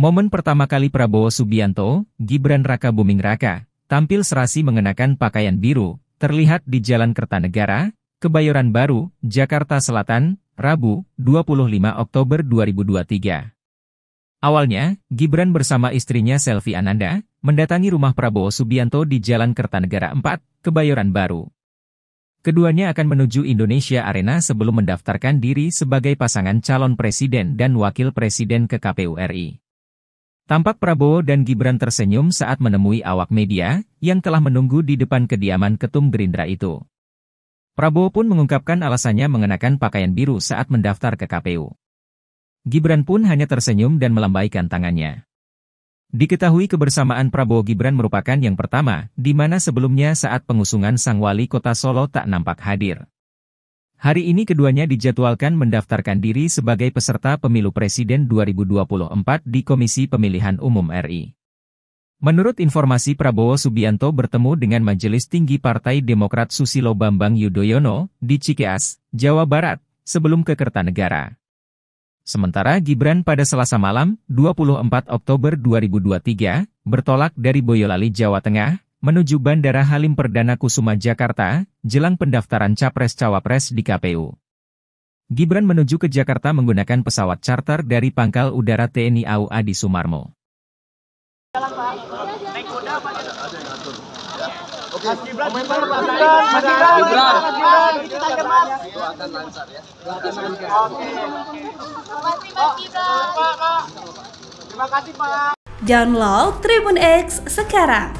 Momen pertama kali Prabowo Subianto, Gibran Raka Buming Raka, tampil serasi mengenakan pakaian biru, terlihat di Jalan Kertanegara, Kebayoran Baru, Jakarta Selatan, Rabu, 25 Oktober 2023. Awalnya, Gibran bersama istrinya Selvi Ananda, mendatangi rumah Prabowo Subianto di Jalan Kertanegara 4, Kebayoran Baru. Keduanya akan menuju Indonesia Arena sebelum mendaftarkan diri sebagai pasangan calon presiden dan wakil presiden ke KPU RI. Tampak Prabowo dan Gibran tersenyum saat menemui awak media yang telah menunggu di depan kediaman ketum Gerindra itu. Prabowo pun mengungkapkan alasannya mengenakan pakaian biru saat mendaftar ke KPU. Gibran pun hanya tersenyum dan melambaikan tangannya. Diketahui kebersamaan Prabowo Gibran merupakan yang pertama, di mana sebelumnya saat pengusungan sang wali kota Solo tak nampak hadir. Hari ini keduanya dijadwalkan mendaftarkan diri sebagai peserta pemilu presiden 2024 di Komisi Pemilihan Umum RI. Menurut informasi Prabowo Subianto bertemu dengan Majelis Tinggi Partai Demokrat Susilo Bambang Yudhoyono di Cikeas, Jawa Barat, sebelum ke Kertanegara. Sementara Gibran pada Selasa malam, 24 Oktober 2023, bertolak dari Boyolali, Jawa Tengah, menuju Bandara Halim Perdana Kusuma Jakarta, jelang pendaftaran Capres-Cawapres di KPU. Gibran menuju ke Jakarta menggunakan pesawat charter dari Pangkal Udara TNI AU Adi Sumarmo. Download Tribun X sekarang